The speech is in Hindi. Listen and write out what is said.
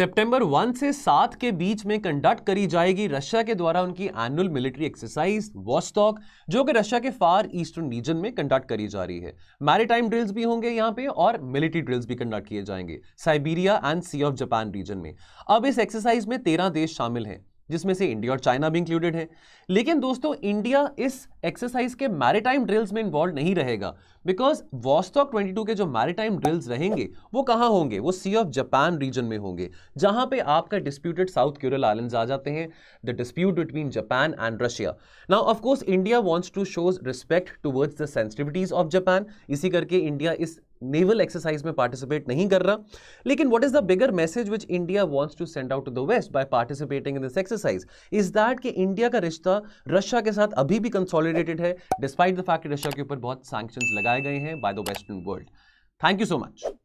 सितंबर 1 से 7 के बीच में कंडक्ट करी जाएगी रशिया के द्वारा उनकी एनुअल मिलिट्री एक्सरसाइज वॉस्टॉक जो कि रशिया के फार ईस्टर्न रीजन में कंडक्ट करी जा रही है मैरीटाइम ड्रिल्स भी होंगे यहाँ पे और मिलिट्री ड्रिल्स भी कंडक्ट किए जाएंगे Siberia and sea of Japan region में अब इस एक्सरसाइज में तेरह देश शामिल हैं जिसमें से इंडिया और चाइना भी इंक्लूडेड है लेकिन दोस्तों इंडिया इस एक्सरसाइज के मैरिटाइम ड्रिल्स में इन्वॉल्व नहीं रहेगा बिकॉज वॉस्टॉक 22 के जो मैरिटाइम ड्रिल्स रहेंगे वो कहाँ होंगे वो सी ऑफ जापान रीजन में होंगे जहाँ पे आपका डिस्प्यूटेड साउथ क्यूरल आइलैंड्स आ जाते हैं the dispute between Japan and Russia now of course India wants to shows respect towards the sensitivities of Japan इसी करके इंडिया इस नेवल एक्सरसाइज में पार्टिसिपेट नहीं कर रहा लेकिन what is the bigger message which India wants to send out to the west by participating in this exercise is that कि इंडिया का रिश्ता रशिया के साथ अभी भी कंसोलिडेटेड है डिस्पाइट द फैक्ट रशिया के ऊपर बहुत सैंक्शन लगाए गए हैं by the western world thank you so much